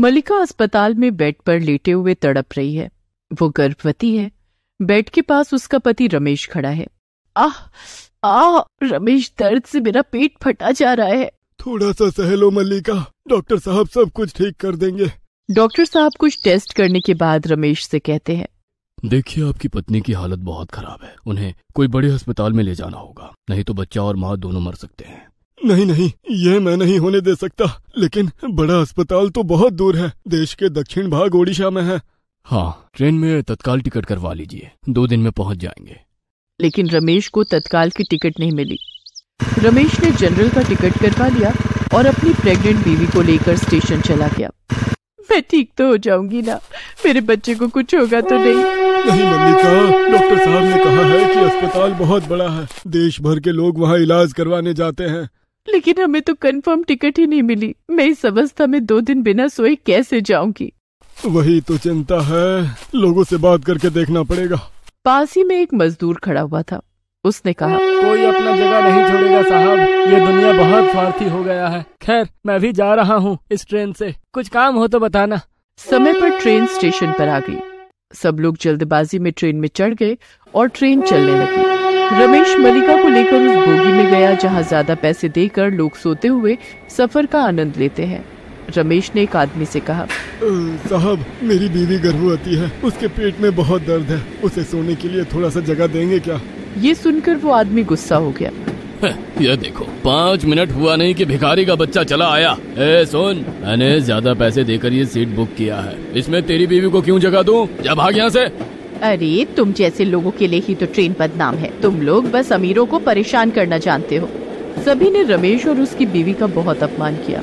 मलिका अस्पताल में बेड पर लेटे हुए तड़प रही है वो गर्भवती है बेड के पास उसका पति रमेश खड़ा है आह आ रमेश दर्द से मेरा पेट फटा जा रहा है थोड़ा सा सहलो मल्लिका डॉक्टर साहब सब कुछ ठीक कर देंगे डॉक्टर साहब कुछ टेस्ट करने के बाद रमेश से कहते हैं देखिए आपकी पत्नी की हालत बहुत खराब है उन्हें कोई बड़े अस्पताल में ले जाना होगा नहीं तो बच्चा और माँ दोनों मर सकते हैं नहीं नहीं ये मैं नहीं होने दे सकता लेकिन बड़ा अस्पताल तो बहुत दूर है देश के दक्षिण भाग ओडिशा में है हाँ ट्रेन में तत्काल टिकट करवा लीजिए दो दिन में पहुँच जाएंगे लेकिन रमेश को तत्काल की टिकट नहीं मिली रमेश ने जनरल का टिकट करवा लिया और अपनी प्रेग्नेंट बीवी को लेकर स्टेशन चला गया मैं ठीक तो हो जाऊंगी ना मेरे बच्चे को कुछ होगा तो नहीं नहीं मल्लिका डॉक्टर साहब ने कहा है कि अस्पताल बहुत बड़ा है देश भर के लोग वहाँ इलाज करवाने जाते हैं लेकिन हमें तो कंफर्म टिकट ही नहीं मिली मैं इस अवस्था में दो दिन बिना सोए कैसे जाऊंगी वही तो चिंता है लोगों से बात करके देखना पड़ेगा पास ही में एक मजदूर खड़ा हुआ था उसने कहा कोई अपना जगह नहीं छोड़ेगा साहब ये दुनिया बहुत स्वार्थी हो गया है खैर मैं भी जा रहा हूँ इस ट्रेन से कुछ काम हो तो बताना समय पर ट्रेन स्टेशन पर आ गई सब लोग जल्दबाजी में ट्रेन में चढ़ गए और ट्रेन चलने लगी रमेश मलिका को लेकर उस बोगी में गया जहां ज्यादा पैसे देकर लोग सोते हुए सफर का आनंद लेते हैं रमेश ने एक आदमी से कहा साहब मेरी बीवी गर्भवती है उसके पेट में बहुत दर्द है उसे सोने के लिए थोड़ा सा जगह देंगे क्या ये सुनकर वो आदमी गुस्सा हो गया यह देखो पाँच मिनट हुआ नहीं कि भिखारी का बच्चा चला आया ए सुन मैंने ज्यादा पैसे देकर ये सीट बुक किया है इसमें तेरी बीवी को क्यों जगह दूं? जब भाग यहाँ से अरे तुम जैसे लोगों के लिए ही तो ट्रेन बदनाम है तुम लोग बस अमीरों को परेशान करना जानते हो सभी ने रमेश और उसकी बीवी का बहुत अपमान किया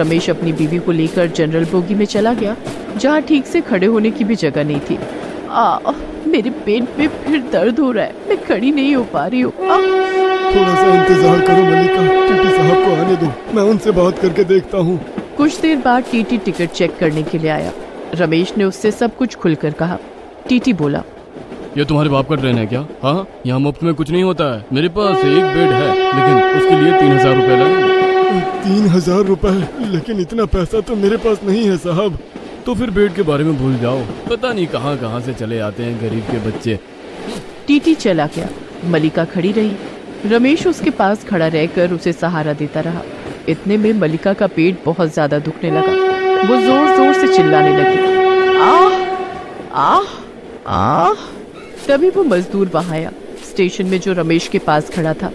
रमेश अपनी बीवी को लेकर जनरल बोगी में चला गया जहाँ ठीक से खड़े होने की भी जगह नहीं थी आ, मेरे पेट में फिर दर्द हो रहा है मैं खड़ी नहीं हो पा रही हूँ थोड़ा सा इंतजार करो मलिका टीटी साहब को आने दो मैं उनसे बात करके देखता हूँ कुछ देर बाद टीटी टिकट चेक करने के लिए आया रमेश ने उससे सब कुछ खुलकर कहा टीटी बोला ये तुम्हारे बाप का ट्रेन है क्या हाँ यहाँ मुफ्त में कुछ नहीं होता है मेरे पास एक बेड है लेकिन उसके लिए तीन हजार रूपए लगे तीन हजार रूपए लेकिन इतना पैसा तो मेरे पास नहीं है साहब तो फिर बेड के बारे में भूल जाओ पता नहीं कहाँ कहाँ से चले आते हैं गरीब के बच्चे टीटी चला गया मलिका खड़ी रही रमेश उसके पास खड़ा रहकर उसे सहारा देता रहा इतने में मलिका का पेट बहुत ज्यादा दुखने लगा वो जोर जोर से चिल्लाने लगी आह आह आ तभी वो मजदूर बहाया स्टेशन में जो रमेश के पास खड़ा था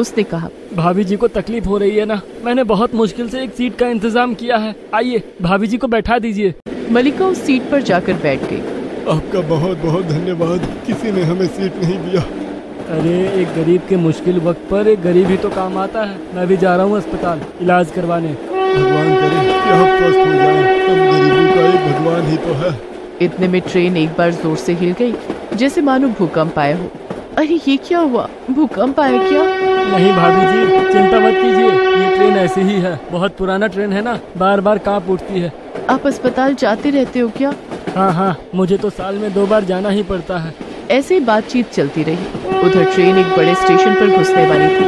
उसने कहा भाभी जी को तकलीफ हो रही है ना मैंने बहुत मुश्किल से एक सीट का इंतजाम किया है आइए भाभी जी को बैठा दीजिए मलिका उस सीट पर जाकर बैठ गई आपका बहुत बहुत धन्यवाद किसी ने हमें सीट नहीं दिया अरे एक गरीब के मुश्किल वक्त पर एक गरीब ही तो काम आता है मैं भी जा रहा हूँ अस्पताल इलाज करवाने भगवान करे कि आप स्वस्थ हो जाएं। गरीबों का एक भगवान ही तो है इतने में ट्रेन एक बार जोर से हिल गई जैसे मानो भूकंप आया हो अरे ये क्या हुआ भूकंप आया क्या नहीं भाभी जी चिंता मत कीजिए ये ट्रेन ऐसी ही है बहुत पुराना ट्रेन है ना बार बार कांप उठती है आप अस्पताल जाते रहते हो क्या हाँ हाँ मुझे तो साल में दो बार जाना ही पड़ता है ऐसे बातचीत चलती रही उधर ट्रेन एक बड़े स्टेशन पर घुसने वाली थी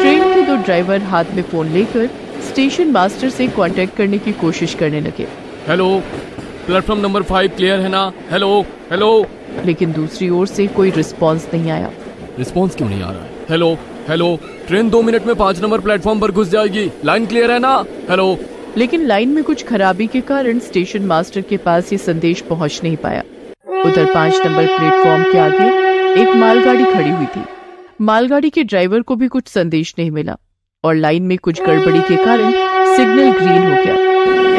ट्रेन के दो ड्राइवर हाथ में फोन लेकर स्टेशन मास्टर से कांटेक्ट करने की कोशिश करने लगे hello platform number five clear है ना हेलो हेलो लेकिन दूसरी ओर से कोई रिस्पॉन्स नहीं आया रिस्पॉन्स क्यों नहीं आ रहा है हेलो हेलो ट्रेन दो मिनट में पाँच नंबर प्लेटफॉर्म पर घुस जाएगी लाइन क्लियर है ना हेलो लेकिन लाइन में कुछ खराबी के कारण स्टेशन मास्टर के पास ये संदेश पहुंच नहीं पाया उधर पाँच नंबर प्लेटफॉर्म के आगे एक मालगाड़ी खड़ी हुई थी मालगाड़ी के ड्राइवर को भी कुछ संदेश नहीं मिला और लाइन में कुछ गड़बड़ी के कारण सिग्नल ग्रीन हो गया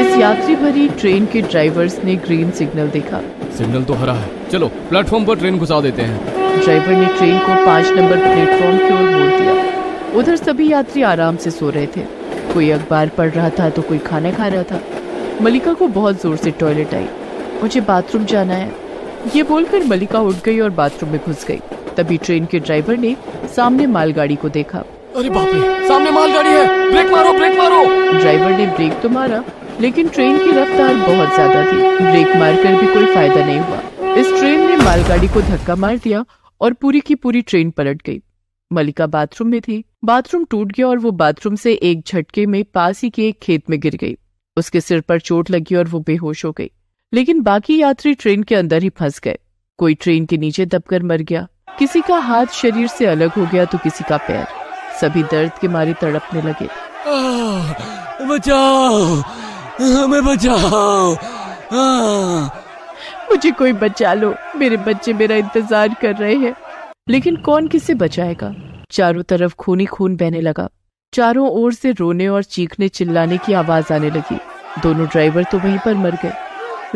इस यात्री भरी ट्रेन के ड्राइवर्स ने ग्रीन सिग्नल देखा सिग्नल तो हरा है चलो प्लेटफॉर्म पर ट्रेन घुसा देते हैं ड्राइवर ने ट्रेन को पाँच नंबर प्लेटफॉर्म की ओर मोड़ दिया उधर सभी यात्री आराम से सो रहे थे कोई अखबार पढ़ रहा था तो कोई खाना खा रहा था मलिका को बहुत जोर से टॉयलेट आई मुझे बाथरूम जाना है ये बोलकर मलिका उठ गई और बाथरूम में घुस गई तभी ट्रेन के ड्राइवर ने सामने मालगाड़ी को देखा अरे बाप रे सामने मालगाड़ी है ब्रेक मारो ब्रेक मारो ड्राइवर ने ब्रेक तो मारा लेकिन ट्रेन की रफ्तार बहुत ज्यादा थी ब्रेक मारकर भी कोई फायदा नहीं हुआ इस ट्रेन ने मालगाड़ी को धक्का मार दिया और पूरी की पूरी ट्रेन पलट गई मलिका बाथरूम में थी बाथरूम टूट गया और वो बाथरूम से एक झटके में पास ही के एक खेत में गिर गई उसके सिर पर चोट लगी और वो बेहोश हो गई लेकिन बाकी यात्री ट्रेन के अंदर ही फंस गए कोई ट्रेन के नीचे दबकर मर गया किसी का हाथ शरीर से अलग हो गया तो किसी का पैर सभी दर्द के मारे तड़पने लगे आ, बचाओ हमें बचाओ मुझे कोई बचा लो मेरे बच्चे मेरा इंतजार कर रहे हैं लेकिन कौन किसे बचाएगा चारों तरफ खूनी खून बहने लगा चारों ओर से रोने और चीखने चिल्लाने की आवाज आने लगी दोनों ड्राइवर तो वहीं पर मर गए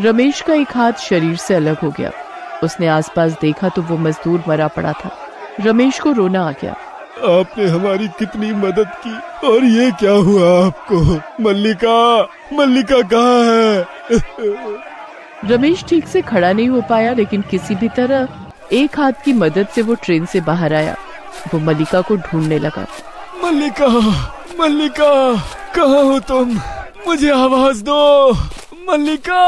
रमेश का एक हाथ शरीर से अलग हो गया उसने आसपास देखा तो वो मजदूर मरा पड़ा था रमेश को रोना आ गया आपने हमारी कितनी मदद की और ये क्या हुआ आपको मल्लिका मल्लिका कहाँ है रमेश ठीक से खड़ा नहीं हो पाया लेकिन किसी भी तरह एक हाथ की मदद से वो ट्रेन से बाहर आया वो मल्लिका को ढूंढने लगा मल्लिका मल्लिका कहा हो तुम मुझे आवाज दो मल्लिका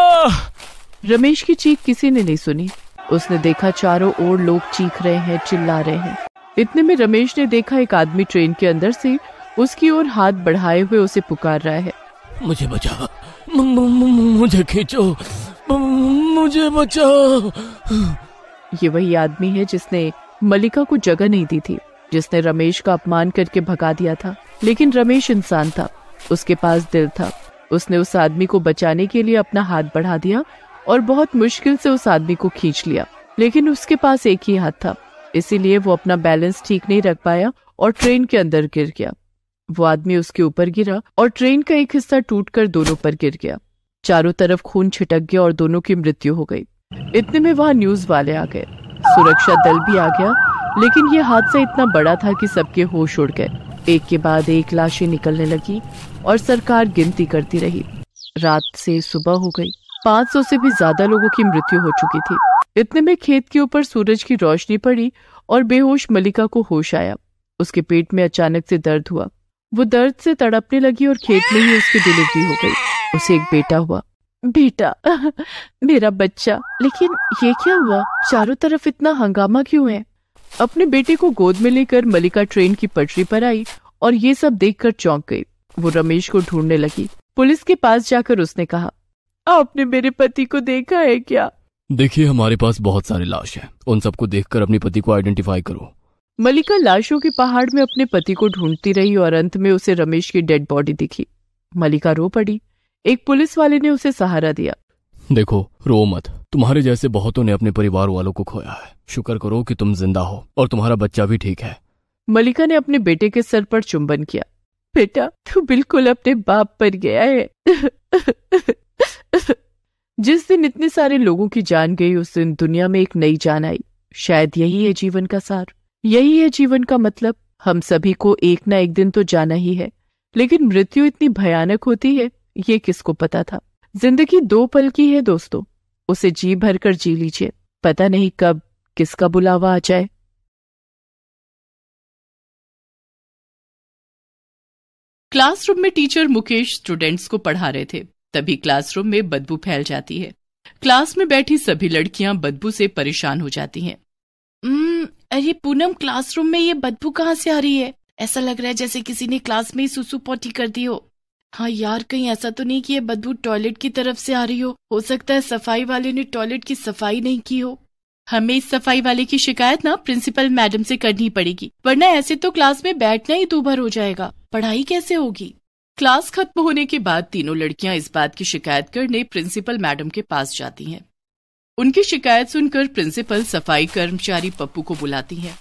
रमेश की चीख किसी ने नहीं सुनी उसने देखा चारों ओर लोग चीख रहे हैं चिल्ला रहे हैं इतने में रमेश ने देखा एक आदमी ट्रेन के अंदर से उसकी ओर हाथ बढ़ाए हुए उसे पुकार रहा है मुझे बचा मुझे खींचो मुझे बचाओ ये वही आदमी है जिसने मलिका को जगह नहीं दी थी जिसने रमेश का अपमान करके भगा दिया था लेकिन रमेश इंसान था उसके पास दिल था उसने उस आदमी को बचाने के लिए अपना हाथ बढ़ा दिया और बहुत मुश्किल से उस आदमी को खींच लिया लेकिन उसके पास एक ही हाथ था इसीलिए वो अपना बैलेंस ठीक नहीं रख पाया और ट्रेन के अंदर गिर गया वो आदमी उसके ऊपर गिरा और ट्रेन का एक हिस्सा टूटकर दोनों पर गिर गया चारों तरफ खून छिटक गया और दोनों की मृत्यु हो गई इतने में वहाँ न्यूज वाले आ गए सुरक्षा दल भी आ गया लेकिन ये हादसा इतना बड़ा था कि सबके होश उड़ गए एक के बाद एक लाशें निकलने लगी और सरकार गिनती करती रही रात से सुबह हो गई 500 से भी ज्यादा लोगों की मृत्यु हो चुकी थी इतने में खेत के ऊपर सूरज की रोशनी पड़ी और बेहोश मलिका को होश आया उसके पेट में अचानक से दर्द हुआ वो दर्द से तड़पने लगी और खेत में ही उसकी डिलीवरी हो गई उसे एक बेटा हुआ बेटा मेरा बच्चा लेकिन ये क्या हुआ चारों तरफ इतना हंगामा क्यों है अपने बेटे को गोद में लेकर मलिका ट्रेन की पटरी पर आई और ये सब देखकर चौंक गई वो रमेश को ढूंढने लगी पुलिस के पास जाकर उसने कहा आपने मेरे पति को देखा है क्या देखिए हमारे पास बहुत सारे लाश हैं उन सबको देखकर अपने पति को आइडेंटिफाई करो मलिका लाशों के पहाड़ में अपने पति को ढूंढती रही और अंत में उसे रमेश की डेड बॉडी दिखी मलिका रो पड़ी एक पुलिस वाले ने उसे सहारा दिया देखो रो मत तुम्हारे जैसे बहुतों ने अपने परिवार वालों को खोया है शुक्र करो कि तुम जिंदा हो और तुम्हारा बच्चा भी ठीक है मलिका ने अपने बेटे के सर पर चुंबन किया बेटा तू बिल्कुल अपने बाप पर गया है जिस दिन इतने सारे लोगों की जान गई उस दिन दुनिया में एक नई जान आई शायद यही है जीवन का सार यही है जीवन का मतलब हम सभी को एक ना एक दिन तो जाना ही है लेकिन मृत्यु इतनी भयानक होती है ये किसको पता था जिंदगी दो पल की है दोस्तों उसे जी भर कर जी लीजिए पता नहीं कब किसका बुलावा आ जाए क्लासरूम में टीचर मुकेश स्टूडेंट्स को पढ़ा रहे थे तभी क्लासरूम में बदबू फैल जाती है क्लास में बैठी सभी लड़कियां बदबू से परेशान हो जाती हैं अरे पूनम क्लासरूम में ये बदबू कहाँ से आ रही है ऐसा लग रहा है जैसे किसी ने क्लास में ही सुसु पोटी कर दी हो हाँ यार कहीं ऐसा तो नहीं कि यह बदबू टॉयलेट की तरफ से आ रही हो हो सकता है सफाई वाले ने टॉयलेट की सफाई नहीं की हो हमें इस सफाई वाले की शिकायत ना प्रिंसिपल मैडम से करनी पड़ेगी वरना ऐसे तो क्लास में बैठना ही दूभर हो जाएगा पढ़ाई कैसे होगी क्लास खत्म होने के बाद तीनों लड़कियां इस बात की शिकायत करने प्रिंसिपल मैडम के पास जाती हैं उनकी शिकायत सुनकर प्रिंसिपल सफाई कर्मचारी पप्पू को बुलाती हैं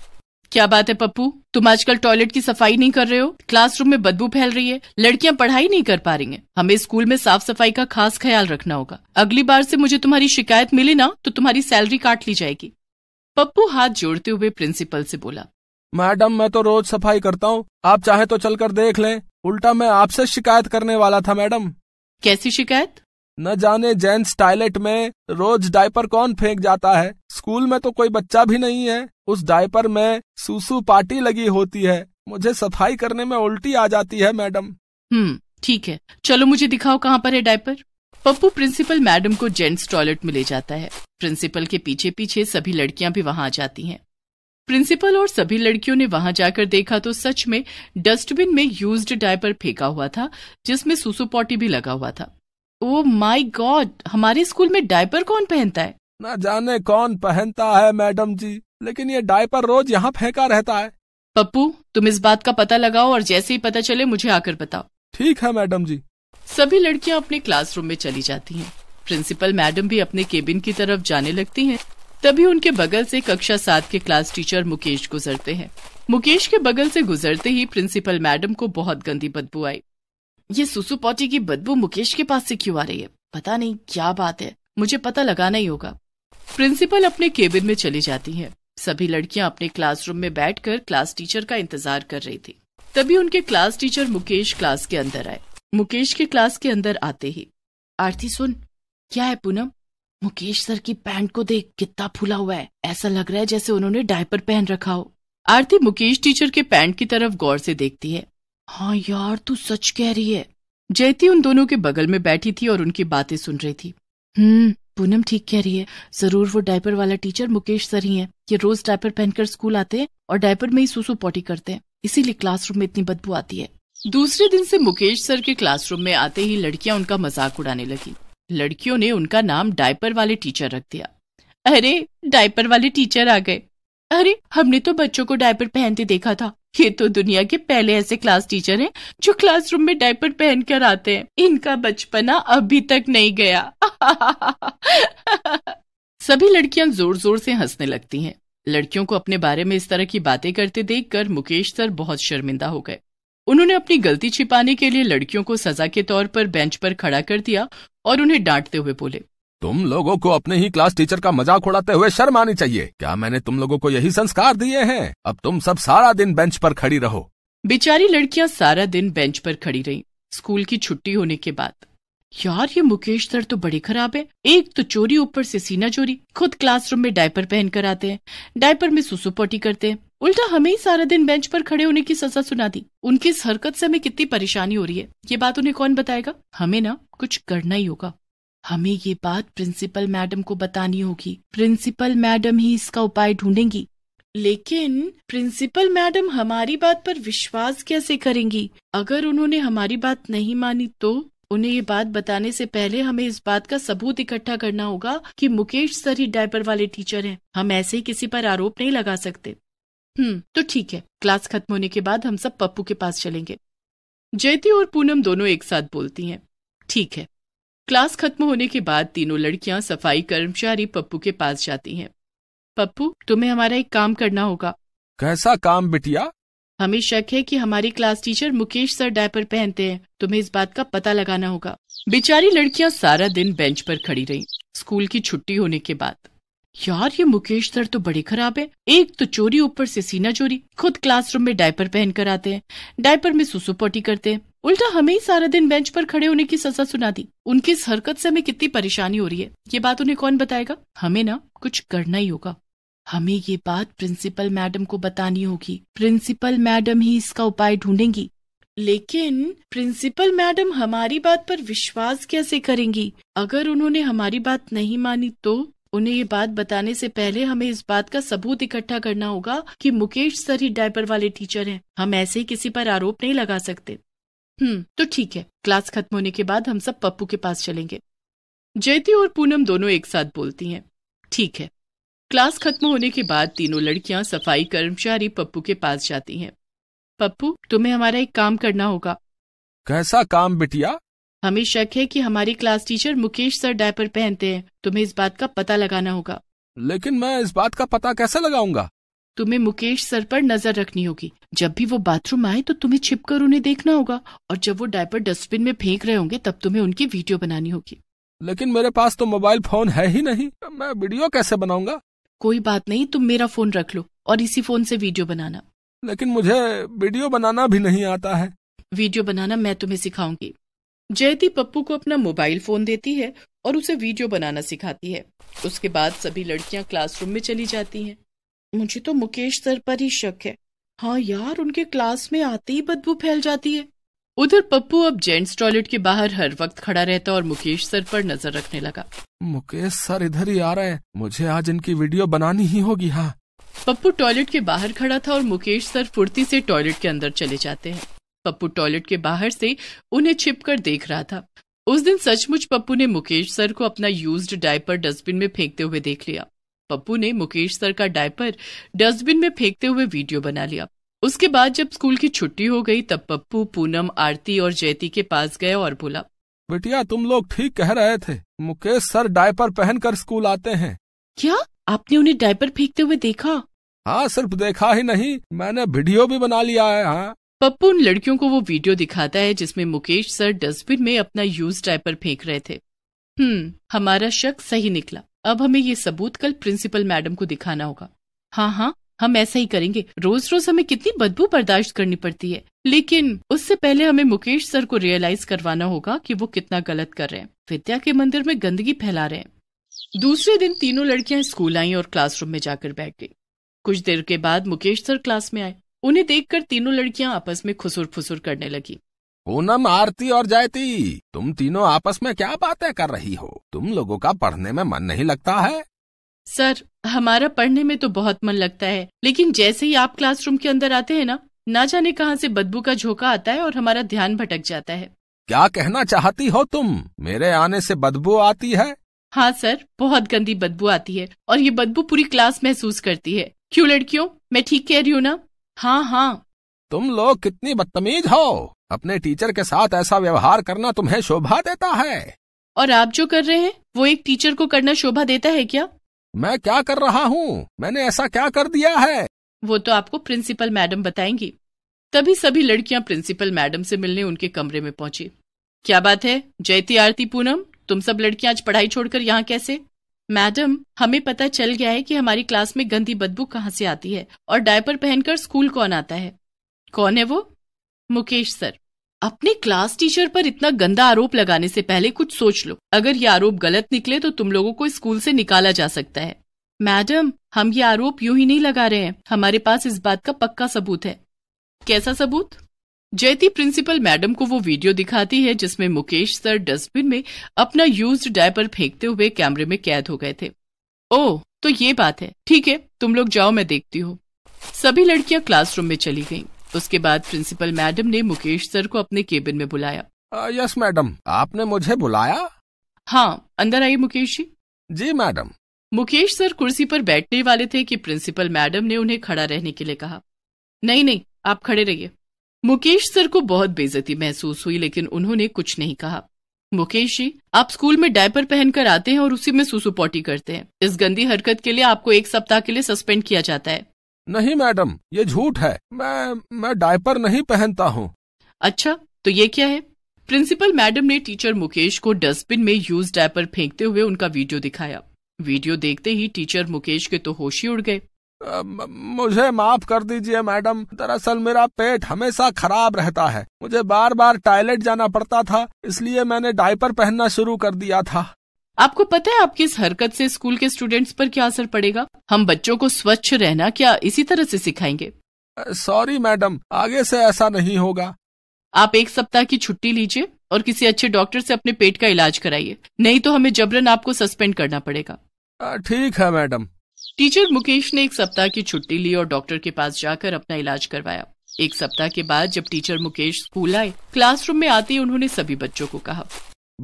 क्या बात है पप्पू तुम आजकल टॉयलेट की सफाई नहीं कर रहे हो क्लासरूम में बदबू फैल रही है लड़कियां पढ़ाई नहीं कर पा रही हैं। हमें स्कूल में साफ सफाई का खास ख्याल रखना होगा अगली बार से मुझे तुम्हारी शिकायत मिली ना तो तुम्हारी सैलरी काट ली जाएगी पप्पू हाथ जोड़ते हुए प्रिंसिपल से बोला मैडम मैं तो रोज सफाई करता हूँ आप चाहे तो चलकर देख लें उल्टा मैं आपसे शिकायत करने वाला था मैडम कैसी शिकायत न जाने जेंट्स टॉयलेट में रोज डायपर कौन फेंक जाता है स्कूल में तो कोई बच्चा भी नहीं है उस डायपर में सुसु पार्टी लगी होती है मुझे सफाई करने में उल्टी आ जाती है मैडम हम्म ठीक है चलो मुझे दिखाओ कहाँ पर है डायपर पप्पू प्रिंसिपल मैडम को जेंट्स टॉयलेट में ले जाता है प्रिंसिपल के पीछे पीछे सभी लड़कियां भी वहां आ जाती हैं प्रिंसिपल और सभी लड़कियों ने वहां जाकर देखा तो सच में डस्टबिन में यूज्ड डायपर फेंका हुआ था जिसमें पॉटी भी लगा हुआ था ओ माय गॉड हमारे स्कूल में डायपर कौन पहनता है न जाने कौन पहनता है मैडम जी लेकिन ये डायपर रोज यहाँ फेंका रहता है पप्पू तुम इस बात का पता लगाओ और जैसे ही पता चले मुझे आकर बताओ ठीक है मैडम जी सभी लड़कियां अपने क्लासरूम में चली जाती हैं। प्रिंसिपल मैडम भी अपने केबिन की तरफ जाने लगती हैं तभी उनके बगल से कक्षा सात के क्लास टीचर मुकेश गुजरते हैं मुकेश के बगल से गुजरते ही प्रिंसिपल मैडम को बहुत गंदी बदबू आई ये सुसु पॉटी की बदबू मुकेश के पास से क्यों आ रही है पता नहीं क्या बात है मुझे पता लगाना ही होगा प्रिंसिपल अपने केबिन में चली जाती हैं। सभी लड़कियां अपने क्लासरूम में बैठकर क्लास टीचर का इंतजार कर रही थी तभी उनके क्लास टीचर मुकेश क्लास के अंदर आए मुकेश के क्लास के अंदर आते ही आरती सुन क्या है पूनम मुकेश सर की पैंट को देख कितना फूला हुआ है ऐसा लग रहा है जैसे उन्होंने डायपर पहन रखा हो आरती मुकेश टीचर के पैंट की तरफ गौर से देखती है हाँ यार तू सच कह रही है जयती उन दोनों के बगल में बैठी थी और उनकी बातें सुन रही थी हम्म पूनम ठीक कह रही है जरूर वो डायपर वाला टीचर मुकेश सर ही है ये रोज डायपर पहनकर स्कूल आते हैं और डायपर में ही सुसु पॉटी करते हैं इसीलिए क्लासरूम में इतनी बदबू आती है दूसरे दिन से मुकेश सर के क्लासरूम में आते ही लड़कियां उनका मजाक उड़ाने लगी लड़कियों ने उनका नाम डायपर वाले टीचर रख दिया अरे डायपर वाले टीचर आ गए अरे हमने तो बच्चों को डायपर पहनते देखा था ये तो दुनिया के पहले ऐसे क्लास टीचर हैं जो क्लासरूम में डायपर पहन कर आते हैं इनका बचपना अभी तक नहीं गया सभी लड़कियां जोर जोर से हंसने लगती हैं लड़कियों को अपने बारे में इस तरह की बातें करते देखकर मुकेश सर बहुत शर्मिंदा हो गए उन्होंने अपनी गलती छिपाने के लिए लड़कियों को सजा के तौर पर बेंच पर खड़ा कर दिया और उन्हें डांटते हुए बोले तुम लोगों को अपने ही क्लास टीचर का मजाक उड़ाते हुए शर्म आनी चाहिए क्या मैंने तुम लोगों को यही संस्कार दिए हैं अब तुम सब सारा दिन बेंच पर खड़ी रहो बेचारी लड़कियां सारा दिन बेंच पर खड़ी रही स्कूल की छुट्टी होने के बाद यार ये मुकेश सर तो बड़े खराब है एक तो चोरी ऊपर से सीना चोरी खुद क्लासरूम में डायपर पहन कर आते हैं डायपर में सुसुपोटी करते हैं उल्टा हमें ही सारा दिन बेंच पर खड़े होने की सजा सुना दी उनकी इस हरकत से हमें कितनी परेशानी हो रही है ये बात उन्हें कौन बताएगा हमें ना कुछ करना ही होगा हमें ये बात प्रिंसिपल मैडम को बतानी होगी प्रिंसिपल मैडम ही इसका उपाय ढूंढेंगी लेकिन प्रिंसिपल मैडम हमारी बात पर विश्वास कैसे करेंगी अगर उन्होंने हमारी बात नहीं मानी तो उन्हें ये बात बताने से पहले हमें इस बात का सबूत इकट्ठा करना होगा कि मुकेश सर ही डायपर वाले टीचर हैं हम ऐसे ही किसी पर आरोप नहीं लगा सकते हम्म तो ठीक है क्लास खत्म होने के बाद हम सब पप्पू के पास चलेंगे जयती और पूनम दोनों एक साथ बोलती हैं ठीक है क्लास खत्म होने के बाद तीनों लड़कियां सफाई कर्मचारी पप्पू के पास जाती हैं पप्पू तुम्हें हमारा एक काम करना होगा कैसा काम बिटिया हमें शक है कि हमारी class teacher Mukesh sir diaper पहनते हैं तुम्हें इस बात का पता लगाना होगा बेचारी लड़कियां सारा दिन बेंच पर खड़ी रहीं स्कूल की छुट्टी होने के बाद यार ये मुकेश सर तो बड़े खराब है एक तो चोरी ऊपर से सीना चोरी खुद क्लासरूम में डायपर पहन कर आते हैं डायपर में सुसु पोटी करते हैं उल्टा हमें ही सारा दिन बेंच पर खड़े होने की सजा सुना दी उनकी इस हरकत से हमें कितनी परेशानी हो रही है ये बात उन्हें कौन बताएगा हमें ना कुछ करना ही होगा हमें ये बात प्रिंसिपल मैडम को बतानी होगी प्रिंसिपल मैडम ही इसका उपाय ढूंढेंगी लेकिन प्रिंसिपल मैडम हमारी बात पर विश्वास कैसे करेंगी अगर उन्होंने हमारी बात नहीं मानी तो उन्हें ये बात बताने से पहले हमें इस बात का सबूत इकट्ठा करना होगा कि मुकेश सर ही डायपर वाले टीचर हैं हम ऐसे ही किसी पर आरोप नहीं लगा सकते हम्म तो ठीक है क्लास खत्म होने के बाद हम सब पप्पू के पास चलेंगे जयती और पूनम दोनों एक साथ बोलती हैं ठीक है क्लास खत्म होने के बाद तीनों लड़कियां सफाई कर्मचारी पप्पू के पास जाती हैं पप्पू तुम्हें हमारा एक काम करना होगा कैसा काम बिटिया हमें शक है कि हमारी class teacher Mukesh sir diaper पहनते हैं तुम्हें इस बात का पता लगाना होगा लेकिन मैं इस बात का पता कैसे लगाऊंगा तुम्हें मुकेश सर पर नजर रखनी होगी जब भी वो बाथरूम आए तो तुम्हें छिपकर उन्हें देखना होगा और जब वो डायपर डस्टबिन में फेंक रहे होंगे तब तुम्हें उनकी वीडियो बनानी होगी लेकिन मेरे पास तो मोबाइल फोन है ही नहीं मैं वीडियो कैसे बनाऊंगा कोई बात नहीं तुम मेरा फोन रख लो और इसी फोन से वीडियो बनाना लेकिन मुझे वीडियो बनाना भी नहीं आता है वीडियो बनाना मैं तुम्हें सिखाऊंगी जयती पप्पू को अपना मोबाइल फोन देती है और उसे वीडियो बनाना सिखाती है उसके बाद सभी लड़कियां क्लासरूम में चली जाती हैं मुझे तो मुकेश सर पर ही शक है हाँ यार उनके क्लास में आते ही बदबू फैल जाती है उधर पप्पू अब जेंट्स टॉयलेट के बाहर हर वक्त खड़ा रहता और मुकेश सर पर नजर रखने लगा मुकेश सर इधर ही आ रहे हैं मुझे आज इनकी वीडियो बनानी ही होगी हाँ पप्पू टॉयलेट के बाहर खड़ा था और मुकेश सर फुर्ती से टॉयलेट के अंदर चले जाते हैं पप्पू टॉयलेट के बाहर से उन्हें छिपकर देख रहा था उस दिन सचमुच पप्पू ने मुकेश सर को अपना यूज्ड डायपर डस्टबिन में फेंकते हुए देख लिया पप्पू ने मुकेश सर का डायपर डस्टबिन में फेंकते हुए वीडियो बना लिया उसके बाद जब स्कूल की छुट्टी हो गई तब पप्पू पूनम आरती और जयती के पास गए और बोला बेटिया तुम लोग ठीक कह रहे थे मुकेश सर डायपर पहनकर स्कूल आते हैं क्या आपने उन्हें डायपर फेंकते हुए देखा हाँ सिर्फ देखा ही नहीं मैंने वीडियो भी बना लिया है हाँ पप्पू उन लड़कियों को वो वीडियो दिखाता है जिसमें मुकेश सर डस्टबिन में अपना यूज डायपर फेंक रहे थे हम्म हमारा शक सही निकला अब हमें ये सबूत कल प्रिंसिपल मैडम को दिखाना होगा हाँ हाँ हम ऐसा ही करेंगे रोज रोज हमें कितनी बदबू बर्दाश्त करनी पड़ती है लेकिन उससे पहले हमें मुकेश सर को रियलाइज करवाना होगा कि वो कितना गलत कर रहे हैं विद्या के मंदिर में गंदगी फैला रहे हैं दूसरे दिन तीनों लड़कियां स्कूल आई और क्लासरूम में जाकर बैठ गई कुछ देर के बाद मुकेश सर क्लास में आए उन्हें देखकर तीनों लड़कियां आपस में खुसुर फुसुर करने लगी पूनम आरती और जायती तुम तीनों आपस में क्या बातें कर रही हो तुम लोगों का पढ़ने में मन नहीं लगता है सर हमारा पढ़ने में तो बहुत मन लगता है लेकिन जैसे ही आप क्लासरूम के अंदर आते हैं ना ना जाने कहाँ से बदबू का झोंका आता है और हमारा ध्यान भटक जाता है क्या कहना चाहती हो तुम मेरे आने से बदबू आती है हाँ सर बहुत गंदी बदबू आती है और ये बदबू पूरी क्लास महसूस करती है क्यों लड़कियों मैं ठीक कह रही हूँ ना हाँ हाँ तुम लोग कितनी बदतमीज हो अपने टीचर के साथ ऐसा व्यवहार करना तुम्हें शोभा देता है और आप जो कर रहे हैं वो एक टीचर को करना शोभा देता है क्या मैं क्या कर रहा हूँ मैंने ऐसा क्या कर दिया है वो तो आपको प्रिंसिपल मैडम बताएंगी तभी सभी लड़कियाँ प्रिंसिपल मैडम से मिलने उनके कमरे में पहुँची क्या बात है जयती आरती पूनम तुम सब लड़कियाँ आज पढ़ाई छोड़कर यहाँ कैसे मैडम हमें पता चल गया है कि हमारी क्लास में गंदी बदबू कहाँ से आती है और डायपर पहनकर स्कूल कौन आता है कौन है वो मुकेश सर अपने क्लास टीचर पर इतना गंदा आरोप लगाने से पहले कुछ सोच लो अगर ये आरोप गलत निकले तो तुम लोगों को स्कूल से निकाला जा सकता है मैडम हम ये आरोप यूं ही नहीं लगा रहे हैं हमारे पास इस बात का पक्का सबूत है कैसा सबूत जयती प्रिंसिपल मैडम को वो वीडियो दिखाती है जिसमें मुकेश सर डस्टबिन में अपना यूज्ड डायपर फेंकते हुए कैमरे में कैद हो गए थे ओ तो ये बात है ठीक है तुम लोग जाओ मैं देखती हूँ सभी लड़कियां क्लासरूम में चली गईं। उसके बाद प्रिंसिपल मैडम ने मुकेश सर को अपने केबिन में बुलाया यस मैडम आपने मुझे बुलाया हाँ अंदर आइए मुकेश जी जी मैडम मुकेश सर कुर्सी पर बैठने वाले थे कि प्रिंसिपल मैडम ने उन्हें खड़ा रहने के लिए कहा नहीं नहीं आप खड़े रहिए मुकेश सर को बहुत बेजती महसूस हुई लेकिन उन्होंने कुछ नहीं कहा मुकेश जी आप स्कूल में डायपर पहनकर आते हैं और उसी में सुसु पॉटी करते हैं इस गंदी हरकत के लिए आपको एक सप्ताह के लिए सस्पेंड किया जाता है नहीं मैडम ये झूठ है मैं मैं डायपर नहीं पहनता हूँ अच्छा तो ये क्या है प्रिंसिपल मैडम ने टीचर मुकेश को डस्टबिन में यूज डायपर फेंकते हुए उनका वीडियो दिखाया वीडियो देखते ही टीचर मुकेश के तो होश ही उड़ गए मुझे माफ कर दीजिए मैडम दरअसल मेरा पेट हमेशा खराब रहता है मुझे बार बार टॉयलेट जाना पड़ता था इसलिए मैंने डायपर पहनना शुरू कर दिया था आपको पता है आपकी इस हरकत से स्कूल के स्टूडेंट्स पर क्या असर पड़ेगा हम बच्चों को स्वच्छ रहना क्या इसी तरह से सिखाएंगे सॉरी मैडम आगे से ऐसा नहीं होगा आप एक सप्ताह की छुट्टी लीजिए और किसी अच्छे डॉक्टर से अपने पेट का इलाज कराइए नहीं तो हमें जबरन आपको सस्पेंड करना पड़ेगा ठीक है मैडम टीचर मुकेश ने एक सप्ताह की छुट्टी ली और डॉक्टर के पास जाकर अपना इलाज करवाया एक सप्ताह के बाद जब टीचर मुकेश स्कूल आए क्लासरूम में आते ही उन्होंने सभी बच्चों को कहा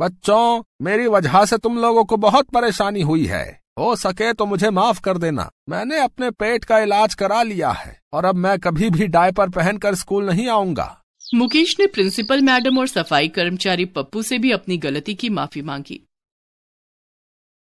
बच्चों मेरी वजह से तुम लोगों को बहुत परेशानी हुई है हो सके तो मुझे माफ कर देना मैंने अपने पेट का इलाज करा लिया है और अब मैं कभी भी डायपर पहनकर स्कूल नहीं आऊंगा मुकेश ने प्रिंसिपल मैडम और सफाई कर्मचारी पप्पू से भी अपनी गलती की माफी मांगी